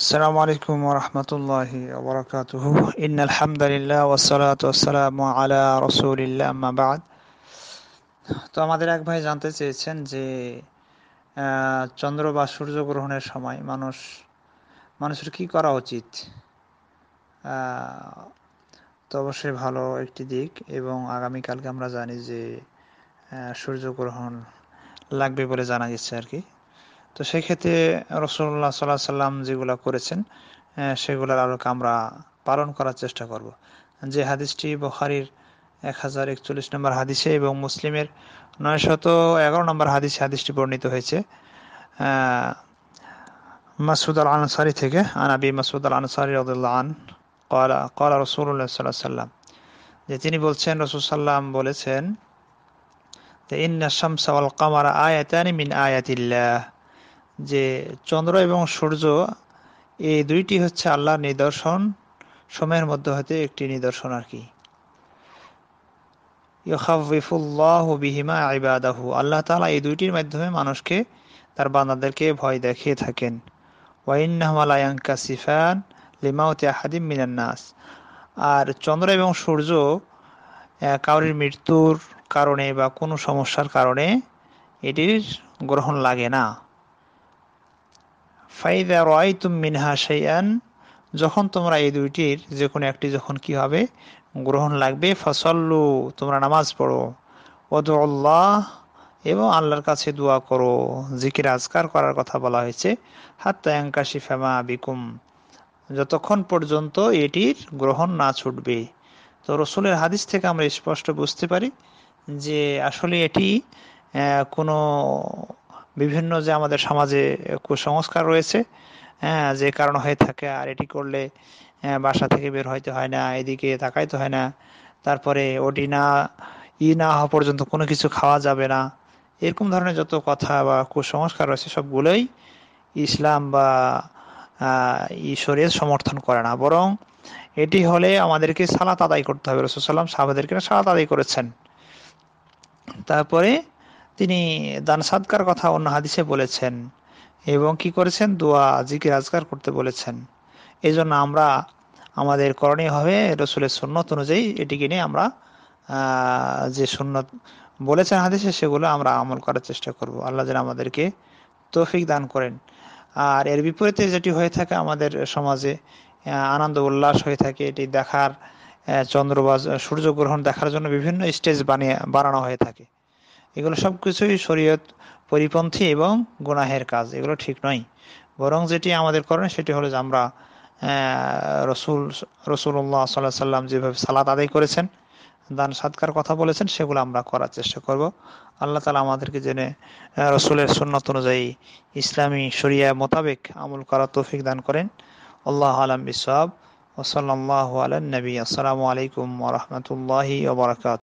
আসসালামু আলাইকুম রহমতুল্লাহি ওবরাকাতুহু ইন আলহামদুলিল্লাহ ওয়াসসালাত ওয়াসসালামু আলা রাসূলিল্লাহ আম্মা বাদ তো আমাদের এক ভাই জানতে চেয়েছেন যে চন্দ্র বা সূর্য গ্রহণের সময় মানুষ মানুষের কি করা উচিত তো অবশ্যই ভালো একটি দিক এবং আগামীকালকে আমরা জানি যে সূর্যগ্রহণ লাগবে বলে জানা গেছে আর কি তো সেক্ষেত্রে রসুল্লাহ সাল্লাহ সাল্লাম যেগুলো করেছেন সেগুলোর আলোকে আমরা পালন করার চেষ্টা করব যে হাদিসটি বখারির এক হাজার একচল্লিশ নম্বর হাদিসে এবং মুসলিমের নয় শত এগারো নম্বর হাদিসে হাদিসটি বর্ণিত হয়েছে মাসুদ আল আনসারি থেকে আনাবি মাসুদ আল আনসারি রদুল্লাহ আন কলা কলা রসুল্লাহ সাল্লাহ সাল্লাম যে তিনি বলছেন রসুল সাল্লাম বলেছেন ইন্না শামসা আল কামারা আয়াতানি মিন আয়াতিল্লাহ যে চন্দ্র এবং সূর্য এই দুইটি হচ্ছে আল্লাহর নিদর্শন সময়ের মধ্যে হতে একটি নিদর্শন আর কি ইয়খাফিফুল্লাহ বিহিমা আইবাদাহু আল্লাহ তালা এই দুইটির মাধ্যমে মানুষকে তার বান্দাদেরকে ভয় দেখিয়ে থাকেন ওয়াইন্নাহমালায়াঙ্কা সিফান লিমাউতে আহাদিম মিনান্নাস আর চন্দ্র এবং সূর্য কাউরির মৃত্যুর কারণে বা কোনো সমস্যার কারণে এটির গ্রহণ লাগে না ফাইদা রয় তুম মিনহা শাইয়ান যখন তোমরা এই দুইটির যে কোনো একটি যখন কি হবে গ্রহণ লাগবে ফসল্লু তোমরা নামাজ পড়ো ওদুল্লাহ এবং আল্লাহর কাছে দোয়া করো জিকির আজকার করার কথা বলা হয়েছে হাত্তায়াঙ্কাশি ফেমা বিকুম যতক্ষণ পর্যন্ত এটির গ্রহণ না ছুটবে তো রসুলের হাদিস থেকে আমরা স্পষ্ট বুঝতে পারি যে আসলে এটি কোনো বিভিন্ন যে আমাদের সমাজে কুসংস্কার রয়েছে হ্যাঁ যে কারণ হয়ে থাকে আর এটি করলে হ্যাঁ, বাসা থেকে বের হইতে হয় না এদিকে তাকাইতে হয় না তারপরে ওটি না ই না হওয়া পর্যন্ত কোনো কিছু খাওয়া যাবে না এরকম ধরনের যত কথা বা কুসংস্কার রয়েছে সবগুলোই ইসলাম বা ঈশ্বরের সমর্থন করে না বরং এটি হলে আমাদেরকে সালাত আদায় করতে হবে রসুল সাল্লাম সাহাবাদেরকে সালাত আদায় করেছেন তারপরে তিনি দান সাদকার কথা অন্য হাদিসে বলেছেন এবং কি করেছেন দোয়া জিকির আজকার করতে বলেছেন এই জন্য আমরা আমাদের করণীয় হবে রসুলের সুন্নত অনুযায়ী এটিকে নিয়ে আমরা যে সুন্নত বলেছেন হাদিসে সেগুলো আমরা আমল করার চেষ্টা করব আল্লাহ যেন আমাদেরকে তৌফিক দান করেন আর এর বিপরীতে যেটি হয়ে থাকে আমাদের সমাজে আনন্দ উল্লাস হয়ে থাকে এটি দেখার চন্দ্রবাজ সূর্যগ্রহণ দেখার জন্য বিভিন্ন স্টেজ বানিয়ে বানানো হয়ে থাকে এগুলো সব কিছুই শরীয়ত পরিপন্থী এবং গুনাহের কাজ এগুলো ঠিক নয় বরং যেটি আমাদের করেন সেটি হলো যে আমরা রসুল রসুল্লাহ সাল্লাহ সাল্লাম যেভাবে সালাত আদায় করেছেন দান সাৎকার কথা বলেছেন সেগুলো আমরা করার চেষ্টা করব আল্লাহ তালা আমাদেরকে জেনে রসুলের সুন্নত অনুযায়ী ইসলামী শরিয়া মোতাবেক আমল করার তৌফিক দান করেন আল্লাহ আলম বিসাব ওসলাল্লাহ আলম নবী আসসালামু আলাইকুম রহমতুল্লাহি ওবরাকাত